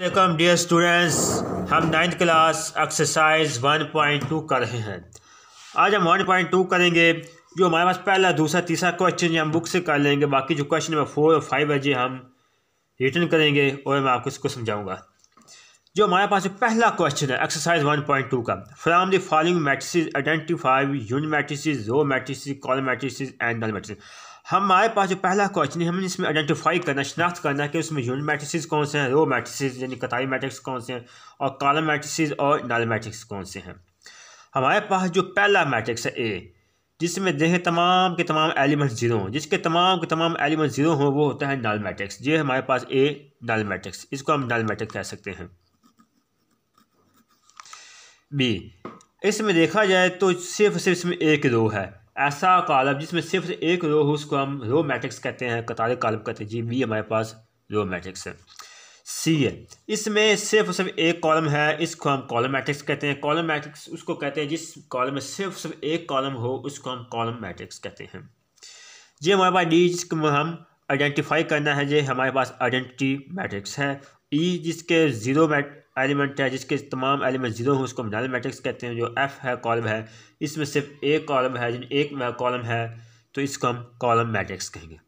welcome dear students हम ninth class exercise one point two कर रहे हैं आज हम वन पॉइंट टू करेंगे जो हमारे पास पहला दूसरा तीसरा क्वेश्चन हम बुक से कर लेंगे बाकी जो क्वेश्चन नंबर फोर और फाइव है जी हम रिटर्न करेंगे और मैं आपको इसको समझाऊंगा जो हमारे पास पहला क्वेश्चन है एक्सरसाइज वन पॉइंट टू का from the following matrices identify unit matrix row matrix column matrix and null matrix हमारे पास जो पहला क्वेश्चन है हमें इसमें आइडेंटिफाई करना शनाख्त करना कि उसमें यूनिट मैट्रिक्स कौन से हैं रो मैट्रिक्स यानी कतारी मैट्रिक्स कौन से हैं और कॉलम मैट्रिक्स और नल मैट्रिक्स कौन से हैं हमारे पास जो पहला मैट्रिक्स है ए जिसमें देखें तमाम के तमाम एलिमेंट जीरो हों जिसके तमाम के तमाम एलिमेंट जीरो हों वो होता है नल मैट्रिक्स ये हमारे पास ए नल मैट्रिक्स इसको हम नल मैट्रिक्स कह सकते हैं बी इसमें देखा जाए तो सिर्फ सिर्फ इसमें एक रो है ऐसा कॉलम जिसमें सिर्फ एक रो हो उसको हम रो मैट्रिक्स कहते हैं कतार कॉलम कहते हैं जी बी हमारे पास रो मैट्रिक्स है सी है इसमें सिर्फ सिर्फ एक कॉलम है इसको हम कॉलम मैट्रिक्स कहते हैं कॉलम मैट्रिक्स उसको कहते हैं जिस कॉलम में सिर्फ सिर्फ एक कॉलम हो उसको हम कॉलम मैट्रिक्स कहते हैं ये हमारे पास डी जिसको हम आइडेंटिफाई करना है ये हमारे पास आइडेंटिटी मैट्रिक्स है ई e जिसके ज़ीरो मैट एलिमेंट है जिसके तमाम एलिमेंट जीरो हों उसको हम नल मैट्रिक्स कहते हैं जो एफ़ है कॉलम है इसमें सिर्फ एक कॉलम है जिन एक कॉलम है तो इसको हम कॉलम मैट्रिक्स कहेंगे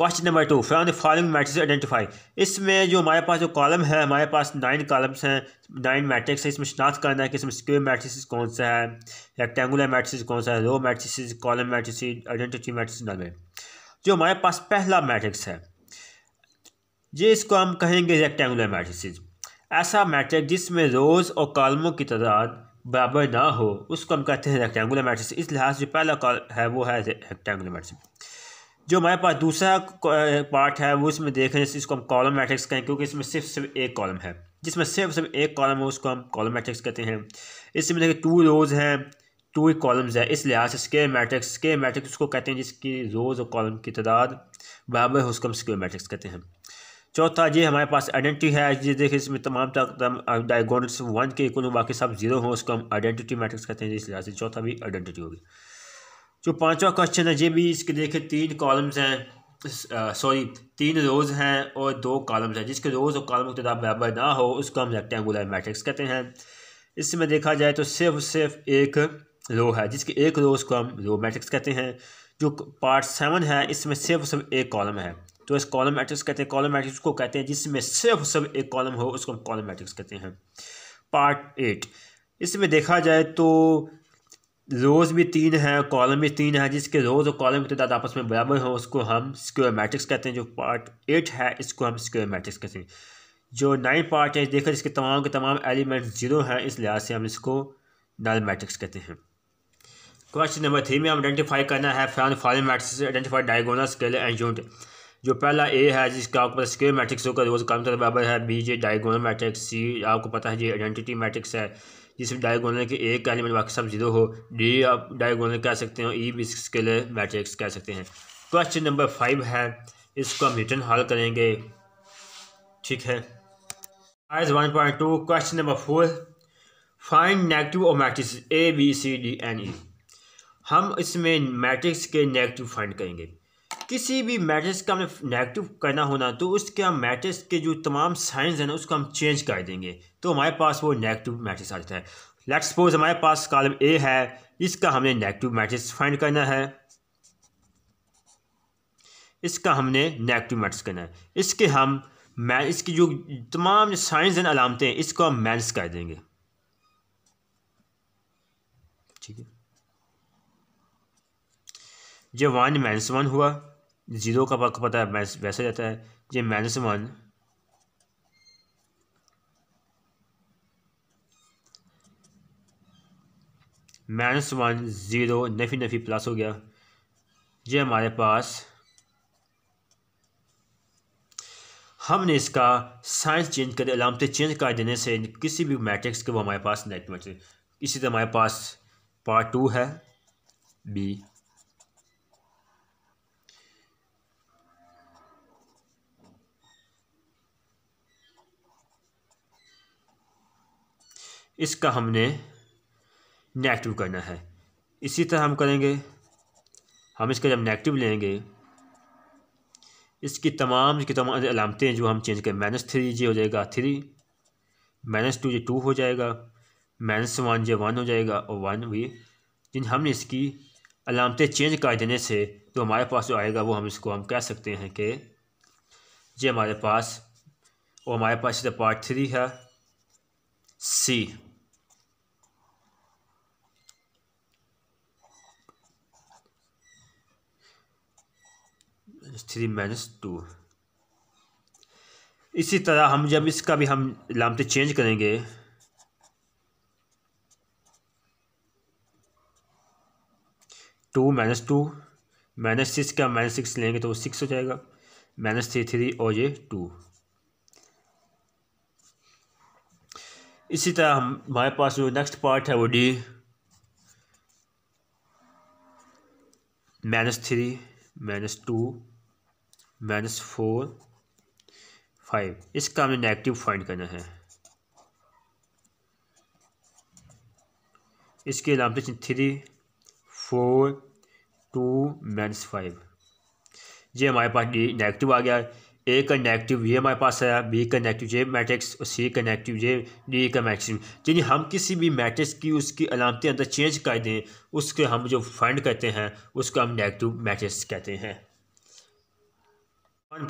question number two from the following matrix identify इसमें जो हमारे पास जो कॉलम है हमारे पास नाइन कॉलम्स हैं नाइन मैट्रिक्स है इसमें शनाख्त करना है कि इसमें स्क्वेयर मैट्रिक्स कौन सा है रेक्टेंगुलर मैट्रिक्स कौन सा है row matrix column matrix identity matrix null में जो हमारे पास पहला मैट्रिक्स है जी इसको हम कहेंगे रेक्टेंगुलर मैट्रिक्स ऐसा मैट्रिक जिसमें रोज़ और कॉलमों की तादाद बराबर ना हो उसको हम कहते हैं रेक्टेंगुलर मैट्रिक्स इस लिहाज जो पहला कॉल है वो है रेक्टेंगुलर मैट्रिक्स जो हमारे पास दूसरा पार्ट है वो इसमें देख रहे हैं इसको हम कॉलम मैट्रिक्स कहें क्योंकि इसमें सिर्फ सिर्फ एक कॉलम है जिसमें सिर्फ सिर्फ एक कॉलम है उसको हम कॉलम मैट्रिक्स कहते हैं इसमें देखिए टू रोज़ हैं टू ही कॉलम्स है इस लिहाज से स्केयर मैट्रिक्स स्केयर मैट्रिक्स उसको कहते हैं जिसकी रोज़ और कॉलम की तादाद बराबर है उसको हम स्केयर मैट्रिक्स कहते हैं चौथा ये हमारे पास आइडेंटिटी है ये देखिए इसमें तमाम तमाम वन के इक्वल बाकी सब जीरो हों उसको हम आइडेंटिटी मैट्रिक्स कहते हैं इस लिहाज से चौथा भी आइडेंटिटी होगी जो पांचवा क्वेश्चन है ये भी इसके देखिए तीन कॉलम्स हैं सॉरी तीन रोज़ हैं और दो कॉलम्स हैं जिसके रोज़ और कॉलम की बराबर ना हो उसको हम रेक्टेंगुलर मैट्रिक्स कहते हैं इसमें देखा जाए तो सिर्फ सिर्फ एक रो है जिसके एक रोज़ को हम रो मैट्रिक्स कहते हैं जो पार्ट सेवन है इसमें सिर्फ सिर्फ एक कॉलम है तो इस कॉलम मैट्रिक्स कहते हैं कॉलम मैट्रिक्स को कहते हैं जिसमें सिर्फ सब एक कॉलम हो उसको हम कॉलम मैट्रिक्स कहते हैं पार्ट एट इसमें देखा जाए तो रोज़ भी तीन हैं कॉलम भी तीन हैं जिसके रोज़ और कॉलम की तादाद आपस में बराबर हो उसको हम स्क्वायर मैट्रिक्स कहते हैं जो पार्ट एट है इसको हम स्क्वायर मैट्रिक्स कहते हैं जो नाइन पार्ट है देखा जिसके तमाम के तमाम एलिमेंट जीरो हैं इस लिहाज से हम इसको नल मैट्रिक्स कहते हैं क्वेश्चन नंबर थ्री में हम आइडेंटिफाई करना है फैन फॉरन matrix identify diagonal scale and unit जो पहला ए है जिसका आपको पता स्केयर मैट्रिक्स होगा रोज काम के बराबर है बी जे डायगोनल मैट्रिक्स सी आपको पता है जी आइडेंटिटी मैट्रिक्स है जिसमें डायगोनल के एक का एलिमेंट बाकी सब जीरो हो डी आप डायगोनल कह सकते हो ई बी स्केलर मैट्रिक्स कह सकते हैं क्वेश्चन नंबर फाइव है इसको हम रिटर्न हल करेंगे ठीक है आइज one point two question number four find negative और matrix A B C D and E हम इसमें मैट्रिक्स के नेगेटिव फाइंड करेंगे किसी भी मैट्रिक्स का हमें नेगेटिव करना होना तो उसके हम मैट्रिक्स के जो तमाम साइंस हैं ना उसको हम चेंज कर देंगे तो हमारे पास वो नेगेटिव मैट्रिक्स आ जाता है लेट सपोज हमारे पास कॉलम ए है इसका हमने नेगेटिव मैट्रिक्स फाइंड करना है इसका हमने नेगेटिव मैट्रिक्स करना है इसके हम मैं इसकी जो तमाम साइंस एंड अलामतें हैं इसको हम मैंस कर देंगे ठीक है जब वन माइनस वन हुआ ज़ीरो का आपको पता है वैसे रहता है ये minus one minus one zero नफी नफी प्लस हो गया ये हमारे पास हमने इसका साइंस चेंज कर अलामतें चेंज कर देने से किसी भी मैट्रिक्स के वो हमारे पास नेट मैट्रिक्स इसी तरह हमारे पास पार्ट टू है बी इसका हमने नेगेटिव करना है इसी तरह हम करेंगे हम इसका जब नेगेटिव लेंगे इसकी तमाम की तमाम अलामतें जो हम चेंज करें माइनस थ्री जे हो जाएगा थ्री माइनस टू जी टू हो जाएगा माइनस वन जे वन हो जाएगा और वन भी जिन हमने इसकी अलामतें चेंज कर देने से तो हमारे पास जो आएगा वो हम इसको हम कह सकते हैं कि ये हमारे पास और हमारे पास इधर पार्ट थ्री है सी थ्री माइनस टू इसी तरह हम जब इसका भी हम लामते चेंज करेंगे two minus two minus six का माइनस सिक्स लेंगे तो वो सिक्स हो जाएगा माइनस थ्री थ्री और ये टू इसी तरह हम हमारे पास जो नेक्स्ट पार्ट है वो D minus three minus two minus four five इसका हमें नेगेटिव फाइंड करना है इसके अलावा three four two minus five ये हमारे पास डी नेगेटिव आ गया ए का नेगेटिव ये हमारे पास आया बी का नेगेटिव ये मैट्रिक्स और सी का नेगेटिव ये डी का मैट्रिक्स यानी हम किसी भी मैट्रिक्स की उसकी अलामती अंदर चेंज कर दें उसके हम जो फाइंड करते हैं उसको हम नेगेटिव मैट्रिक्स कहते हैं 1.2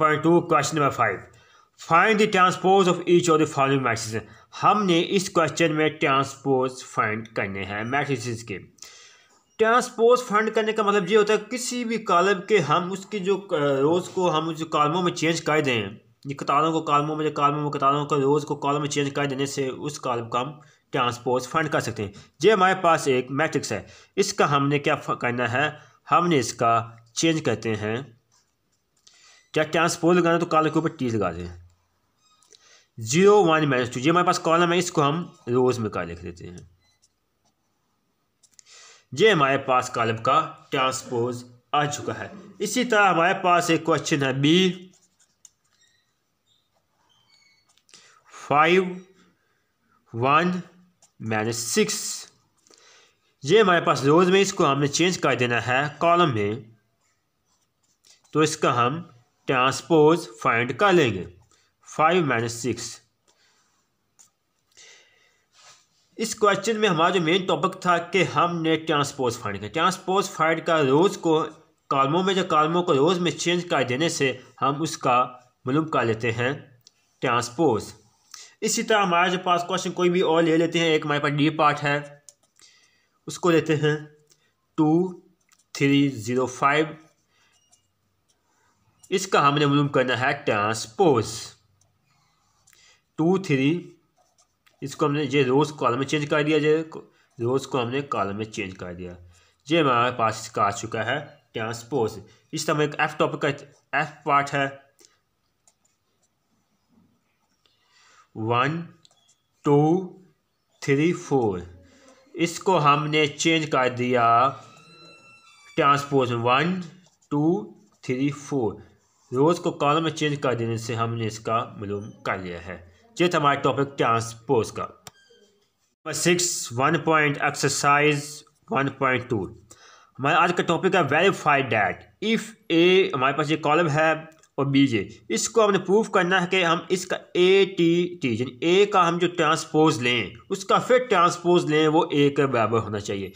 question number five find the transpose of each of the following matrix हमने इस क्वेश्चन में ट्रांसपोज फाइंड करने हैं मैट्रिक्स के ट्रांसपोज फाइंड करने का मतलब ये होता है किसी भी कॉलम के हम उसकी जो रोज़ को हम जो कॉलमों में चेंज कर दें कतारों को कॉलमों में जो कॉलमों में कतारों को रोज़ को कॉलम में चेंज कर देने से उस कॉलम का हम ट्रांसपोज फाइंड कर सकते हैं ये हमारे पास एक मैट्रिक्स है इसका हमने क्या करना है हमने इसका चेंज करते हैं क्या ट्रांसपोज लगाना तो कॉलम के ऊपर टी लगा दें जीरो वन माइनस टू ये हमारे पास कॉलम है इसको हम रोज में का लिख देते हैं ये हमारे पास कॉलम का ट्रांसपोज आ चुका है इसी तरह हमारे पास एक क्वेश्चन है B five one minus six ये हमारे पास रोज में इसको हमने चेंज कर देना है कॉलम में तो इसका हम ट्रांसपोज फाइंड कर लेंगे फाइव माइनस सिक्स इस क्वेश्चन में हमारा जो मेन टॉपिक था कि हमने ट्रांसपोज फाइंड किया ट्रांसपोज फाइंड का रोज़ को कॉलमों में जो कॉलमों को रोज़ में चेंज कर देने से हम उसका मलूम कर लेते हैं ट्रांसपोज इसी तरह हमारे जो पास क्वेश्चन कोई भी और ले लेते हैं एक हमारे पास डी पार्ट है उसको लेते हैं टू थ्री ज़ीरो फाइव इसका हमने मालूम करना है ट्रांसपोज टू थ्री इसको हमने ये रोज़ कॉलम में चेंज कर दिया जे रोज़ को हमने कॉलम में चेंज कर दिया ये हमारे पास इसका आ चुका है ट्रांसपोज इस समय एक एफ टॉपिक का एफ पार्ट है वन टू थ्री फोर इसको हमने चेंज कर दिया transpose one two three four rows को कॉलम में चेंज कर देने से हमने इसका मालूम कर लिया है ये था हमारा टॉपिक ट्रांसपोज का number six one point exercise one point two हमारा आज का टॉपिक है वेरीफाइड डैट इफ़ ए हमारे पास ये कॉलम है और बी जे इसको हमने प्रूव करना है कि हम इसका ए टी टी यानी ए का हम जो ट्रांसपोज लें उसका फिर ट्रांसपोज लें वो ए के बराबर होना चाहिए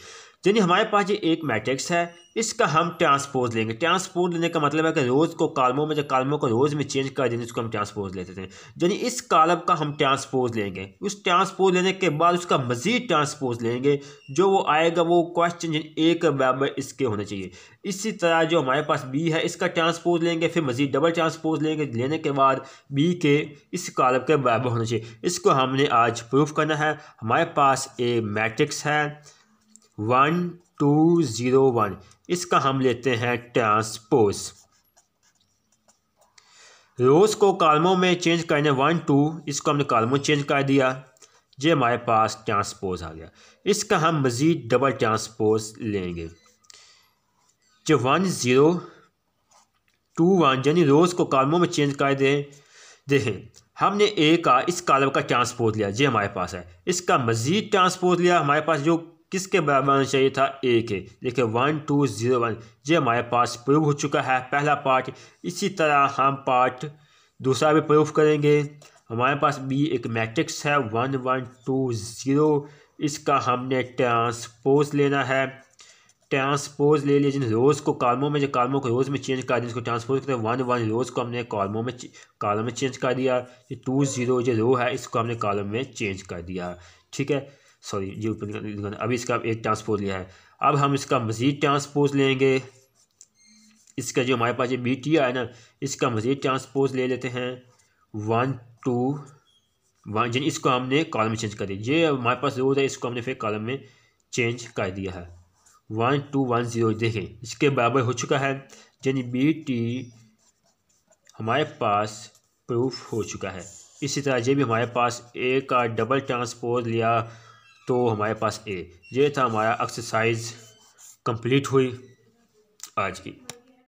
यानी हमारे पास ये एक मैट्रिक्स है इसका हम ट्रांसपोज लेंगे ट्रांसपोज लेने का मतलब है कि रोज़ को कालमों में जो कालमों को रोज़ में चेंज कर देंगे उसको हम ट्रांसपोज लेते थे यानी इस कालम का हम ट्रांसपोज लेंगे उस ट्रांसपोज लेने के बाद उसका मज़ीद ट्रांसपोज लेंगे जो वो आएगा वो क्वेश्चन ए के बराबर इसके होने चाहिए इसी तरह जो हमारे पास बी है इसका ट्रांसपोज लेंगे फिर मज़ीद डबल ट्रांसपोज लेंगे लेने के बाद बी के इस कालम के बराबर होना चाहिए इसको हमने आज प्रूफ करना है हमारे पास ए मैट्रिक्स है वन टू ज़ीरो वन इसका हम लेते हैं ट्रांसपोज रोज़ को कालमों में चेंज करने वन टू इसको हमने कालमों चेंज कर दिया ये हमारे पास ट्रांसपोज आ गया इसका हम मज़ीद डबल ट्रांसपोज लेंगे जो वन ज़ीरो टू वन यानी रोज़ को कालमों में चेंज कर दें देखें हमने ए का इस कालम का ट्रांसपोज लिया ये हमारे पास है इसका मज़ीद ट्रांसपोज लिया हमारे पास जो किसके बराबर आना चाहिए था ए के देखिए वन टू ज़ीरो वन ये हमारे पास प्रूव हो चुका है पहला पार्ट इसी तरह हम पार्ट दूसरा भी प्रूफ करेंगे हमारे पास बी एक मैट्रिक्स है वन वन टू ज़ीरो इसका हमने ट्रांसपोज लेना है ट्रांसपोज ले लिया जिन रोज़ को कॉलमों में जो कॉलमों को रोज़ में चेंज कर दिया इसको ट्रांसपोज करते हैं वन वन रोज़ को हमने कॉलमों में कॉलम में चेंज कर दिया ये टू ज़ीरो जो रो है इसको हमने कॉलम में चेंज कर दिया ठीक है सॉरी ये अभी इसका एक ट्रांसपोज लिया है अब हम इसका मज़ीद ट्रांसपोज लेंगे इसका जो हमारे पास ये बी टी आया ना इसका मज़ीद ट्रांसपोज ले लेते हैं वन टू वन जिन इसको हमने कॉलम में चेंज कर दिया ये हमारे पास ज़रूर है इसको हमने फिर कॉलम में चेंज कर दिया है वन टू वन ज़ीरो देखें इसके बराबर हो चुका है यानी बी टी हमारे पास प्रूफ हो चुका है इसी तरह ये भी हमारे पास एक का डबल ट्रांसपोज लिया तो हमारे पास ए ये था हमारा एक्सरसाइज कंप्लीट हुई आज की